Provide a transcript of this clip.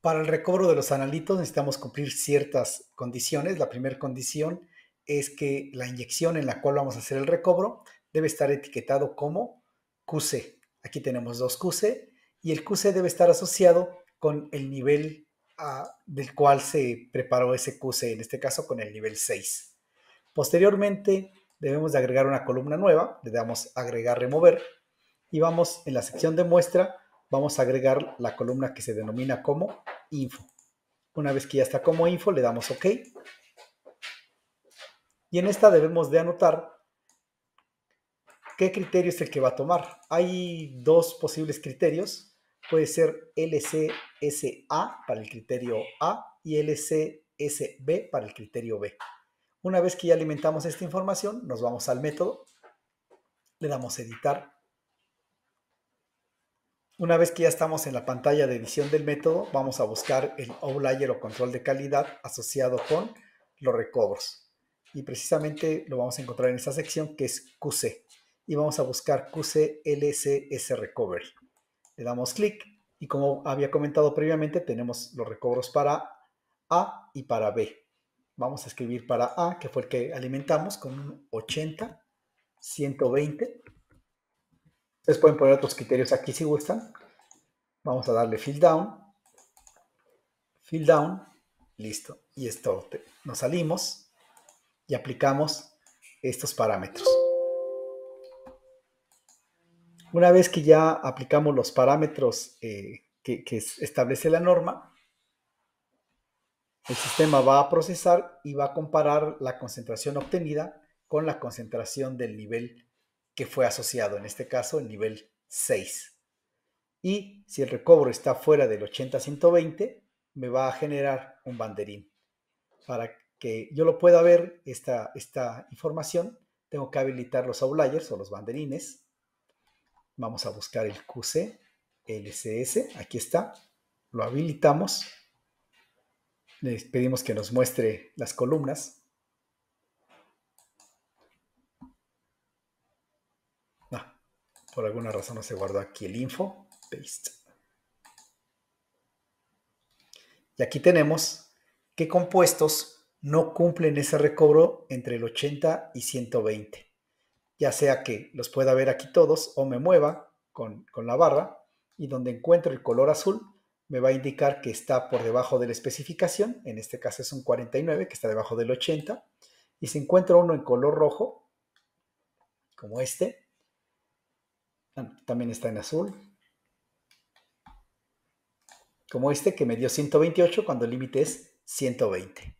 Para el recobro de los analitos necesitamos cumplir ciertas condiciones. La primera condición es que la inyección en la cual vamos a hacer el recobro debe estar etiquetado como QC. Aquí tenemos dos QC y el QC debe estar asociado con el nivel ah, del cual se preparó ese QC, en este caso con el nivel 6. Posteriormente debemos de agregar una columna nueva, le damos agregar, remover y vamos en la sección de muestra vamos a agregar la columna que se denomina como info. Una vez que ya está como info, le damos OK. Y en esta debemos de anotar qué criterio es el que va a tomar. Hay dos posibles criterios. Puede ser LCSA para el criterio A y LCSB para el criterio B. Una vez que ya alimentamos esta información, nos vamos al método, le damos editar una vez que ya estamos en la pantalla de edición del método, vamos a buscar el outlier o control de calidad asociado con los recobros. Y precisamente lo vamos a encontrar en esta sección que es QC. Y vamos a buscar QCLCS Recovery. Le damos clic y como había comentado previamente, tenemos los recobros para A y para B. Vamos a escribir para A, que fue el que alimentamos, con un 80, 120 Ustedes pueden poner otros criterios aquí si gustan. Vamos a darle fill down. Fill down. Listo. Y esto nos salimos y aplicamos estos parámetros. Una vez que ya aplicamos los parámetros eh, que, que establece la norma, el sistema va a procesar y va a comparar la concentración obtenida con la concentración del nivel que fue asociado, en este caso el nivel 6. Y si el recobro está fuera del 80-120, me va a generar un banderín. Para que yo lo pueda ver, esta, esta información, tengo que habilitar los outliers o los banderines. Vamos a buscar el QC, LCS, aquí está, lo habilitamos. Les pedimos que nos muestre las columnas Por alguna razón no se guardó aquí el info. Paste. Y aquí tenemos qué compuestos no cumplen ese recobro entre el 80 y 120. Ya sea que los pueda ver aquí todos o me mueva con, con la barra y donde encuentro el color azul me va a indicar que está por debajo de la especificación. En este caso es un 49 que está debajo del 80. Y se encuentra uno en color rojo, como este, también está en azul. Como este que me dio 128 cuando el límite es 120.